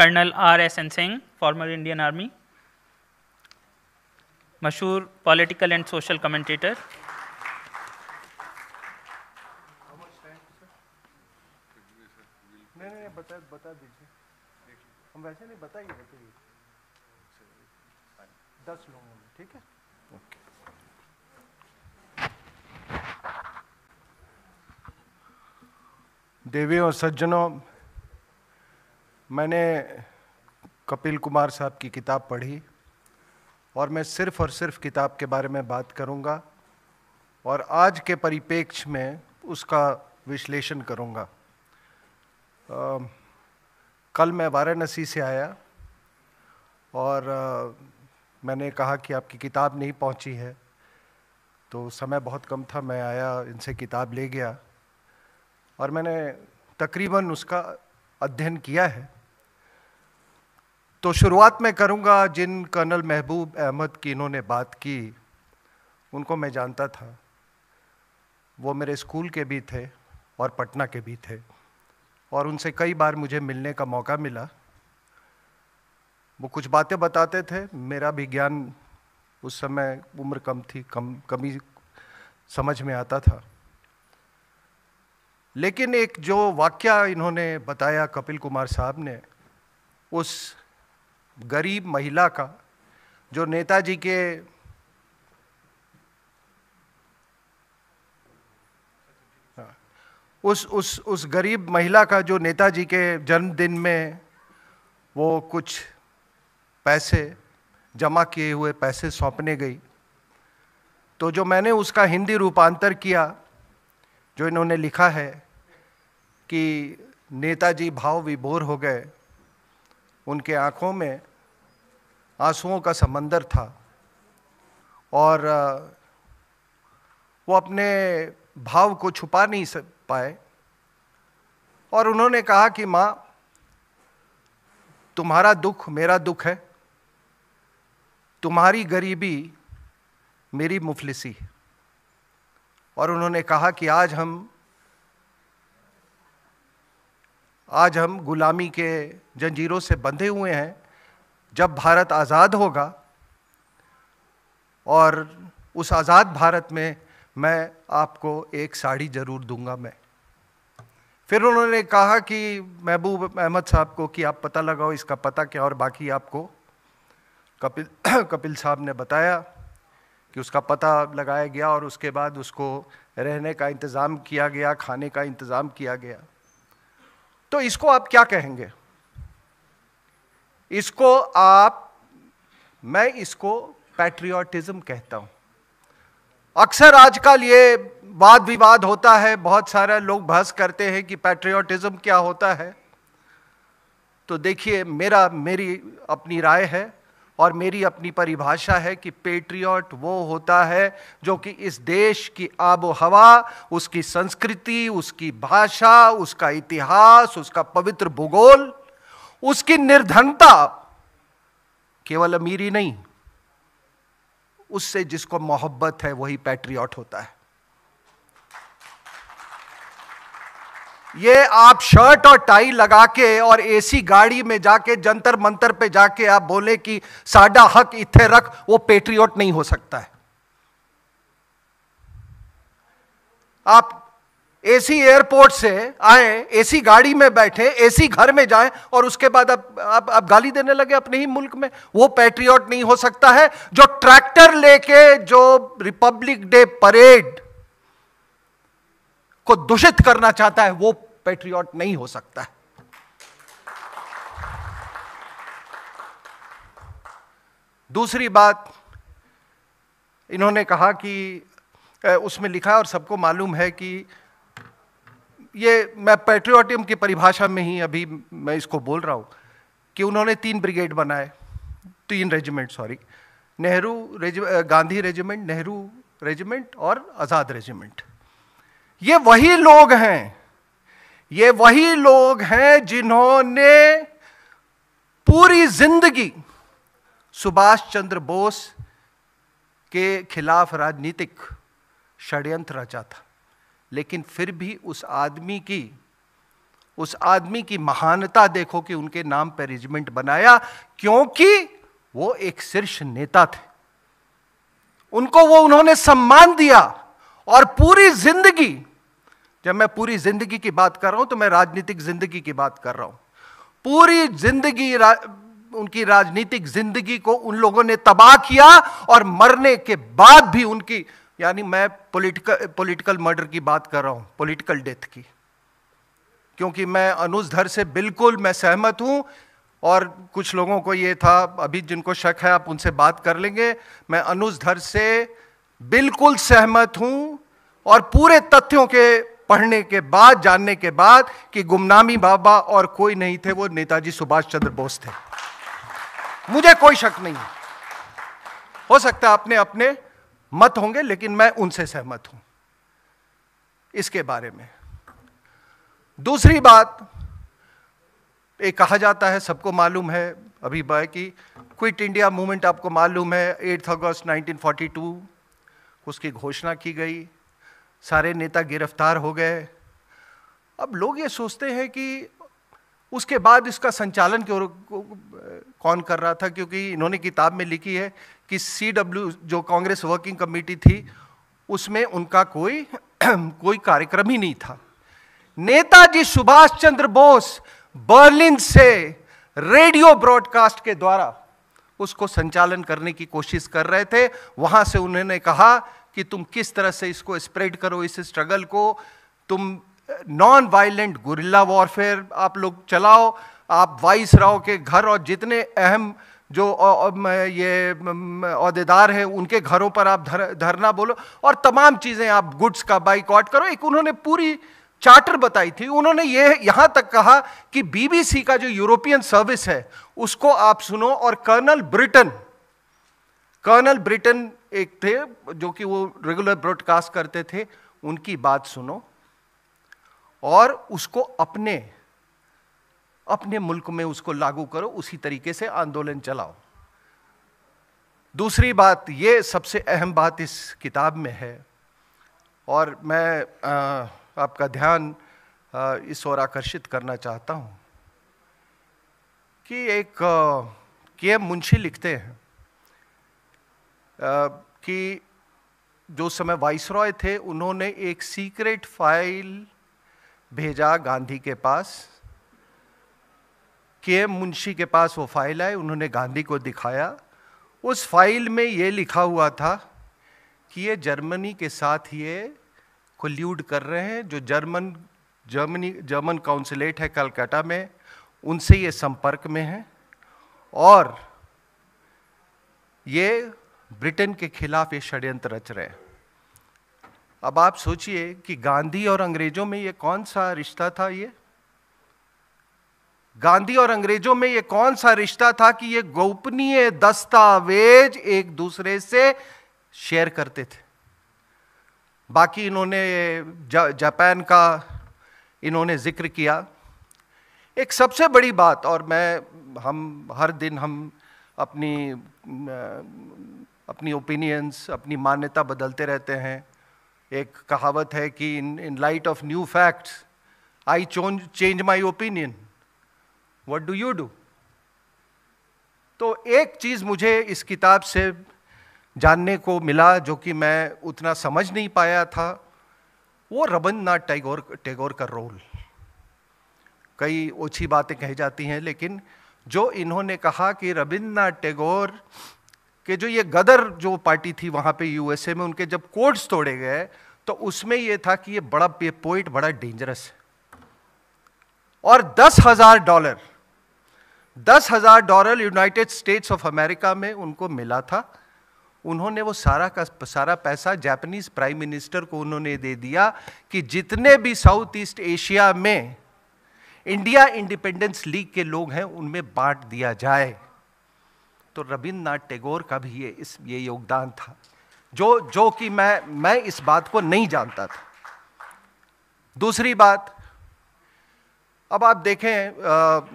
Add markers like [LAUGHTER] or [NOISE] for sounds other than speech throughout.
colonel R S N Singh former Indian army मशहूर political and social commentator वैसे नहीं देवी और सज्जनों मैंने कपिल कुमार साहब की किताब पढ़ी और मैं सिर्फ और सिर्फ किताब के बारे में बात करूंगा और आज के परिपेक्ष में उसका विश्लेषण करूंगा आ, कल मैं वाराणसी से आया और आ, मैंने कहा कि आपकी किताब नहीं पहुंची है तो समय बहुत कम था मैं आया इनसे किताब ले गया और मैंने तकरीबन उसका अध्ययन किया है तो शुरुआत में करूंगा जिन कर्नल महबूब अहमद की इन्होंने बात की उनको मैं जानता था वो मेरे स्कूल के भी थे और पटना के भी थे और उनसे कई बार मुझे मिलने का मौका मिला वो कुछ बातें बताते थे मेरा भी ज्ञान उस समय उम्र कम थी कम कमी समझ में आता था लेकिन एक जो वाक्य इन्होंने बताया कपिल कुमार साहब ने उस गरीब महिला का जो नेताजी के उस उस उस गरीब महिला का जो नेताजी के जन्मदिन में वो कुछ पैसे जमा किए हुए पैसे सौंपने गई तो जो मैंने उसका हिंदी रूपांतर किया जो इन्होंने लिखा है कि नेताजी भाव विभोर हो गए उनके आँखों में आंसुओं का समंदर था और वो अपने भाव को छुपा नहीं पाए और उन्होंने कहा कि माँ तुम्हारा दुख मेरा दुख है तुम्हारी गरीबी मेरी मुफलिसी है और उन्होंने कहा कि आज हम आज हम गुलामी के जंजीरों से बंधे हुए हैं जब भारत आज़ाद होगा और उस आज़ाद भारत में मैं आपको एक साड़ी ज़रूर दूंगा मैं फिर उन्होंने कहा कि महबूब अहमद साहब को कि आप पता लगाओ इसका पता क्या और बाकी आपको कपिल [CLEARS THROAT] कपिल साहब ने बताया कि उसका पता लगाया गया और उसके बाद उसको रहने का इंतज़ाम किया गया खाने का इंतज़ाम किया गया तो इसको आप क्या कहेंगे इसको आप मैं इसको पैट्रियाटिज्म कहता हूँ अक्सर आजकल ये वाद विवाद होता है बहुत सारे लोग बहस करते हैं कि पैट्रियाटिज्म क्या होता है तो देखिए मेरा मेरी अपनी राय है और मेरी अपनी परिभाषा है कि पेट्रियट वो होता है जो कि इस देश की आबो हवा उसकी संस्कृति उसकी भाषा उसका इतिहास उसका पवित्र भूगोल उसकी निर्धनता केवल अमीरी नहीं उससे जिसको मोहब्बत है वही पैट्रियट होता है ये आप शर्ट और टाई लगा के और एसी गाड़ी में जाके जंतर मंतर पे जाके आप बोले कि साडा हक इथे रख वो पेट्रियट नहीं हो सकता है आप एसी एयरपोर्ट से आए एसी गाड़ी में बैठे एसी घर में जाएं और उसके बाद अब अब अब गाली देने लगे अपने ही मुल्क में वो पैट्रियट नहीं हो सकता है जो ट्रैक्टर लेके जो रिपब्लिक डे परेड को दूषित करना चाहता है वो पैट्रियट नहीं हो सकता है दूसरी बात इन्होंने कहा कि उसमें लिखा और सबको मालूम है कि ये मैं पेट्रियाटियम की परिभाषा में ही अभी मैं इसको बोल रहा हूँ कि उन्होंने तीन ब्रिगेड बनाए तीन रेजिमेंट सॉरी नेहरू रेजि गांधी रेजिमेंट नेहरू रेजिमेंट और आज़ाद रेजिमेंट ये वही लोग हैं ये वही लोग हैं जिन्होंने पूरी जिंदगी सुभाष चंद्र बोस के खिलाफ राजनीतिक षड्यंत्र रचा था लेकिन फिर भी उस आदमी की उस आदमी की महानता देखो कि उनके नाम पर रेजिमेंट बनाया क्योंकि वो एक शीर्ष नेता थे उनको वो उन्होंने सम्मान दिया और पूरी जिंदगी जब मैं पूरी जिंदगी की बात कर रहा हूं तो मैं राजनीतिक जिंदगी की बात कर रहा हूं पूरी जिंदगी रा, उनकी राजनीतिक जिंदगी को उन लोगों ने तबाह किया और मरने के बाद भी उनकी यानी मैं पॉलिटिकल पॉलिटिकल मर्डर की बात कर रहा हूं पॉलिटिकल डेथ की क्योंकि मैं अनुजधर से बिल्कुल मैं सहमत हूं और कुछ लोगों को ये था अभी जिनको शक है आप उनसे बात कर लेंगे मैं अनुजधर से बिल्कुल सहमत हूं और पूरे तथ्यों के पढ़ने के बाद जानने के बाद कि गुमनामी बाबा और कोई नहीं थे वो नेताजी सुभाष चंद्र बोस थे मुझे कोई शक नहीं हो सकता आपने अपने मत होंगे लेकिन मैं उनसे सहमत हूं इसके बारे में दूसरी बात एक कहा जाता है सबको मालूम है अभी बाय की क्विट इंडिया मूवमेंट आपको मालूम है 8 अगस्त 1942 उसकी घोषणा की गई सारे नेता गिरफ्तार हो गए अब लोग ये सोचते हैं कि उसके बाद इसका संचालन क्यों कौन कर रहा था क्योंकि इन्होंने किताब में लिखी है कि सी जो कांग्रेस वर्किंग कमेटी थी उसमें उनका कोई [CLEARS THROAT] कोई कार्यक्रम ही नहीं था नेताजी सुभाष चंद्र बोस बर्लिन से रेडियो ब्रॉडकास्ट के द्वारा उसको संचालन करने की कोशिश कर रहे थे वहां से उन्होंने कहा कि तुम किस तरह से इसको स्प्रेड करो इस स्ट्रगल को तुम नॉन वायलेंट गुरिल्ला वॉरफेयर आप लोग चलाओ आप वाइस राव के घर और जितने अहम जो ये अहदेदार हैं उनके घरों पर आप धर, धरना बोलो और तमाम चीज़ें आप गुड्स का बाइकआउट करो एक उन्होंने पूरी चार्टर बताई थी उन्होंने ये यहाँ तक कहा कि बीबीसी का जो यूरोपियन सर्विस है उसको आप सुनो और कर्नल ब्रिटन कर्नल ब्रिटन एक थे जो कि वो रेगुलर ब्रॉडकास्ट करते थे उनकी बात सुनो और उसको अपने अपने मुल्क में उसको लागू करो उसी तरीके से आंदोलन चलाओ दूसरी बात ये सबसे अहम बात इस किताब में है और मैं आ, आपका ध्यान आ, इस ओर आकर्षित करना चाहता हूँ कि एक के एम मुंशी लिखते हैं आ, कि जो समय वाइसरॉय थे उन्होंने एक सीक्रेट फाइल भेजा गांधी के पास के एम मुंशी के पास वो फाइल आई उन्होंने गांधी को दिखाया उस फाइल में ये लिखा हुआ था कि ये जर्मनी के साथ ये कोल्यूड कर रहे हैं जो जर्मन जर्मनी जर्मन काउंसलेट है कलकत्ता में उनसे ये संपर्क में है और ये ब्रिटेन के खिलाफ ये षड्यंत्र रच रहे हैं अब आप सोचिए कि गांधी और अंग्रेजों में ये कौन सा रिश्ता था ये गांधी और अंग्रेजों में ये कौन सा रिश्ता था कि ये गोपनीय दस्तावेज एक दूसरे से शेयर करते थे बाकी इन्होंने जापान का इन्होंने जिक्र किया एक सबसे बड़ी बात और मैं हम हर दिन हम अपनी अपनी ओपिनियंस अपनी मान्यता बदलते रहते हैं एक कहावत है कि in in light of new facts I change my opinion what do you do तो एक चीज़ मुझे इस किताब से जानने को मिला जो कि मैं उतना समझ नहीं पाया था वो रबन्द्रनाथ टैगोर टैगोर का रोल कई ओछी बातें कही जाती हैं लेकिन जो इन्होंने कहा कि रविन्द्रनाथ टैगोर कि जो ये गदर जो पार्टी थी वहाँ पे यूएसए में उनके जब कोड्स तोड़े गए तो उसमें ये था कि ये बड़ा ये पॉइंट बड़ा डेंजरस है और दस हजार डॉलर दस हजार dollar United States of America में उनको मिला था उन्होंने वो सारा का सारा पैसा जापानीज प्राइम मिनिस्टर को उन्होंने दे दिया कि जितने भी साउथ ईस्ट एशिया में इंडिया इंडिपेंडेंस लीग के लोग हैं उनमें बांट दिया जाए तो रविन्द्रनाथ टैगोर का भी ये इस ये योगदान था जो जो कि मैं मैं इस बात को नहीं जानता था दूसरी बात अब आप देखें आ,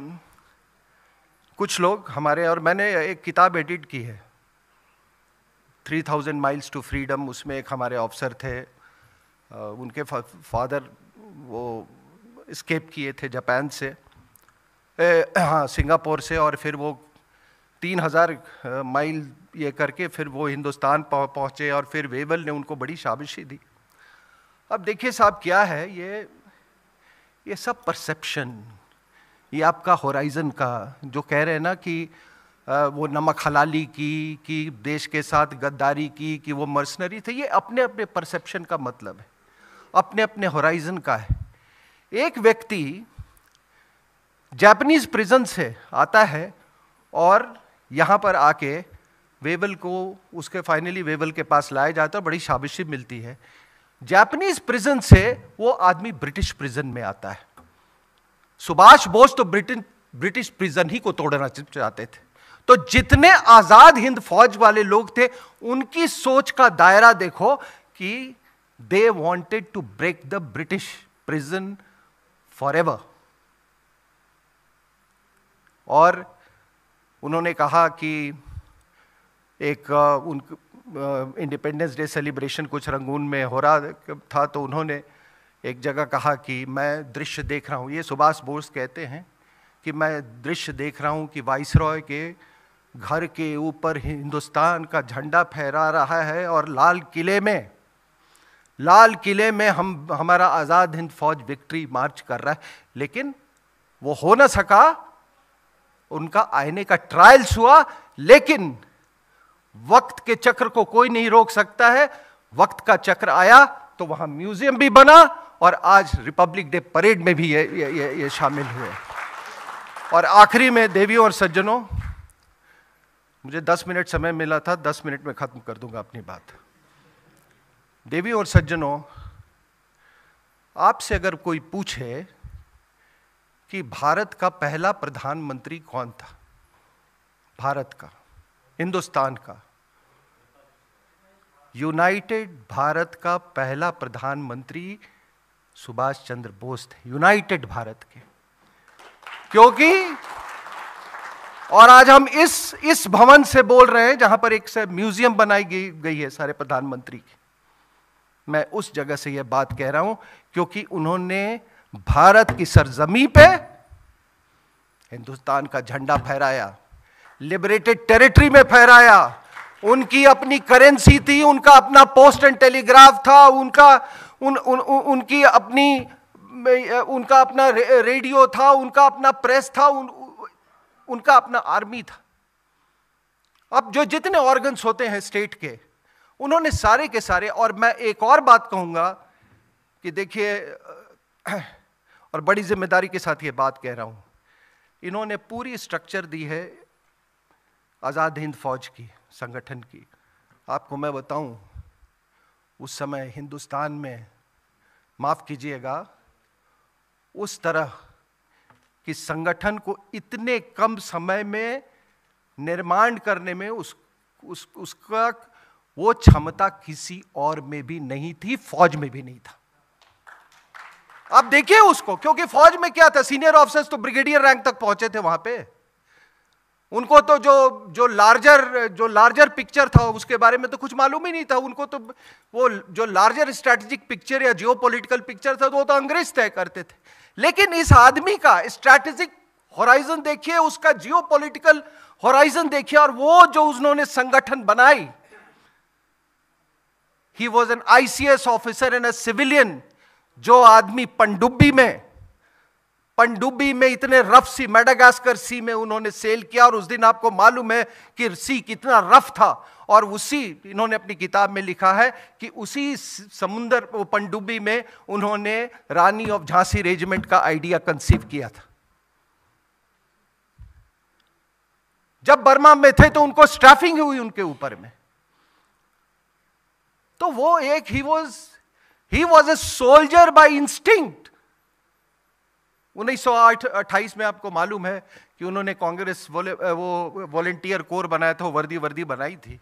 कुछ लोग हमारे और मैंने एक किताब एडिट की है three thousand miles to freedom उसमें एक हमारे ऑफिसर थे आ, उनके फा, फादर वो स्केप किए थे जापान से ए, हाँ सिंगापुर से और फिर वो तीन हज़ार माइल ये करके फिर वो हिंदुस्तान पहुँचे और फिर वेवल ने उनको बड़ी साबिशी दी अब देखिए साहब क्या है ये ये सब परसेप्शन ये आपका होराइज़न का जो कह रहे हैं ना कि वो नमक हलाली की कि देश के साथ गद्दारी की कि वो मर्सनरी थे ये अपने अपने परसेप्शन का मतलब है अपने अपने होराइज़न का है एक व्यक्ति जापानीज़ प्रिजन से आता है और यहाँ पर आके वेबल को उसके फाइनली वेबल के पास लाया जाता है बड़ी शाबिशी मिलती है जापानीज प्रिजन से वो आदमी ब्रिटिश प्रिजन में आता है सुभाष बोस तो ब्रिटेन ब्रिटिश प्रिजन ही को तोड़ना चाहते थे तो जितने आजाद हिंद फौज वाले लोग थे उनकी सोच का दायरा देखो कि they wanted to break the British prison for ever और उन्होंने कहा कि एक उन इंडिपेंडेंस डे सेलिब्रेशन कुछ रंगून में हो रहा था तो उन्होंने एक जगह कहा कि मैं दृश्य देख रहा हूँ ये सुभाष बोस कहते हैं कि मैं दृश्य देख रहा हूँ कि वाइस रॉय के घर के ऊपर हिंदुस्तान का झंडा फहरा रहा है और लाल किले में लाल किले में हम हमारा आज़ाद हिंद फौज विक्ट्री मार्च कर रहा है लेकिन वो हो ना सका उनका आईने का ट्रायल्स हुआ लेकिन वक्त के चक्र को कोई नहीं रोक सकता है वक्त का चक्र आया तो वहां म्यूजियम भी बना और आज रिपब्लिक डे परेड में भी ये ये ये, ये शामिल हुए और आखिरी में देवियों और सज्जनों मुझे दस मिनट समय मिला था दस मिनट में खत्म कर दूंगा अपनी बात देवियों और सज्जनों आपसे अगर कोई पूछे कि भारत का पहला प्रधानमंत्री कौन था भारत का हिंदुस्तान का यूनाइटेड भारत का पहला प्रधानमंत्री सुभाष चंद्र बोस थे यूनाइटेड भारत के क्योंकि और आज हम इस इस भवन से बोल रहे हैं जहां पर एक से म्यूजियम बनाई गई गई है सारे प्रधानमंत्री की मैं उस जगह से यह बात कह रहा हूं क्योंकि उन्होंने भारत की सरजमी पे हिंदुस्तान का झंडा फहराया लिबरेटेड टेरिटरी में फहराया उनकी अपनी करेंसी थी उनका अपना पोस्ट एंड टेलीग्राफ था उनका उन, उन, उन उनकी अपनी उनका अपना रे, रेडियो था उनका अपना प्रेस था उन, उनका अपना आर्मी था अब जो जितने ऑर्गन्स होते हैं स्टेट के उन्होंने सारे के सारे और मैं एक और बात कहूँगा कि देखिए और बड़ी जिम्मेदारी के साथ ये बात कह रहा हूँ इन्होंने पूरी स्ट्रक्चर दी है आज़ाद हिंद फौज की संगठन की आपको मैं बताऊं उस समय हिंदुस्तान में माफ़ कीजिएगा उस तरह कि संगठन को इतने कम समय में निर्माण करने में उस, उस उसका वो क्षमता किसी और में भी नहीं थी फौज में भी नहीं था आप देखिए उसको क्योंकि फौज में क्या था सीनियर ऑफिसर्स तो ब्रिगेडियर रैंक तक पहुंचे थे वहां पे उनको तो जो जो लार्जर जो लार्जर पिक्चर था उसके बारे में तो कुछ मालूम ही नहीं था उनको तो वो जो लार्जर स्ट्रेटेजिक पिक्चर या जियो पिक्चर था तो वो तो अंग्रेज तय करते थे लेकिन इस आदमी का स्ट्रैटेजिक होराइजन देखिए उसका जियो पोलिटिकल होराइजन देखिए और वो जो उन्होंने संगठन बनाई he was an ICS officer and a civilian जो आदमी पंडुब्बी में पंडुब्बी में इतने रफ सी मेडागास्कर सी में उन्होंने सेल किया और उस दिन आपको मालूम है कि सी कितना रफ था और उसी इन्होंने अपनी किताब में लिखा है कि उसी समुंदर पंडुब्बी में उन्होंने रानी ऑफ झांसी रेजिमेंट का आइडिया कंसीव किया था जब बर्मा में थे तो उनको स्टाफिंग हुई उनके ऊपर में तो वो एक ही was he was a soldier by instinct उन्नीस सौ में आपको मालूम है कि उन्होंने कांग्रेस वो वॉलेंटियर कोर बनाया था वर्दी वर्दी बनाई थी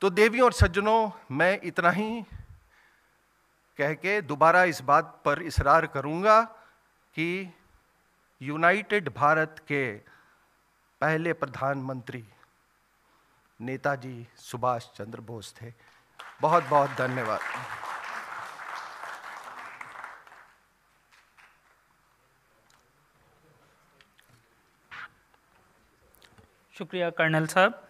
तो देवियों और सज्जनों मैं इतना ही कह के दोबारा इस बात पर इसरार करूंगा कि यूनाइटेड भारत के पहले प्रधानमंत्री नेताजी सुभाष चंद्र बोस थे बहुत बहुत धन्यवाद शुक्रिया कर्नल साहब